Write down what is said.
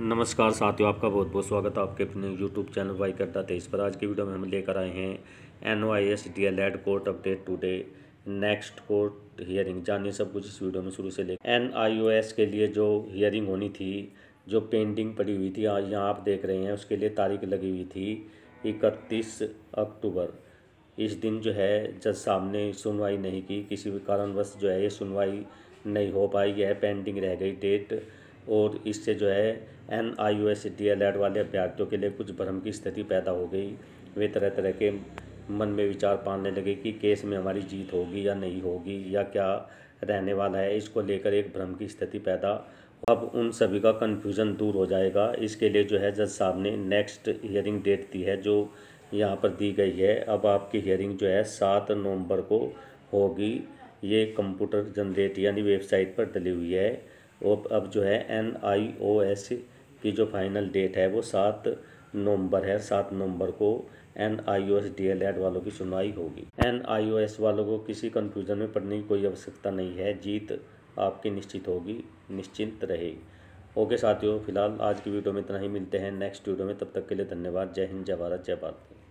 नमस्कार साथियों आपका बहुत बहुत स्वागत है आपके अपने यूट्यूब चैनल वाई करता तेईस पर आज की वीडियो में हम लेकर आए हैं N Y S D L Ed court update today next court hearing जानिए सब कुछ इस वीडियो में शुरू से ले एन आई ओ एस के लिए जो हियरिंग होनी थी जो पेंडिंग पड़ी हुई थी आज यहाँ आप देख रहे हैं उसके लिए तारीख लगी हुई थी इकतीस अक्टूबर इस दिन जो है जज साहब ने सुनवाई नहीं की किसी भी कारणवश जो है ये सुनवाई नहीं हो पाई यह पेंडिंग रह गई डेट और इससे जो है N I U S D L Ed वाले अभ्यर्थियों के लिए कुछ भ्रम की स्थिति पैदा हो गई वे तरह तरह के मन में विचार पाने लगे कि केस में हमारी जीत होगी या नहीं होगी या क्या रहने वाला है इसको लेकर एक भ्रम की स्थिति पैदा अब उन सभी का कन्फ्यूज़न दूर हो जाएगा इसके लिए जो है जज साहब ने नेक्स्ट हियरिंग डेट दी है जो यहाँ पर दी गई है अब आपकी हियरिंग जो है सात नवंबर को होगी ये कंप्यूटर जनरेट यानी वेबसाइट पर डली हुई है वो अब जो है एन आई ओ एस की जो फाइनल डेट है वो सात नवंबर है सात नवंबर को N I O S D L Ed वालों की सुनवाई होगी एन आई ओ एस वालों को किसी कन्फ्यूज़न में पड़ने की कोई आवश्यकता नहीं है जीत आपकी निश्चित होगी निश्चिंत रहेगी ओके साथियों फिलहाल आज की वीडियो में इतना ही मिलते हैं नेक्स्ट वीडियो में तब तक के लिए धन्यवाद जय हिंद जय भारत जय भारत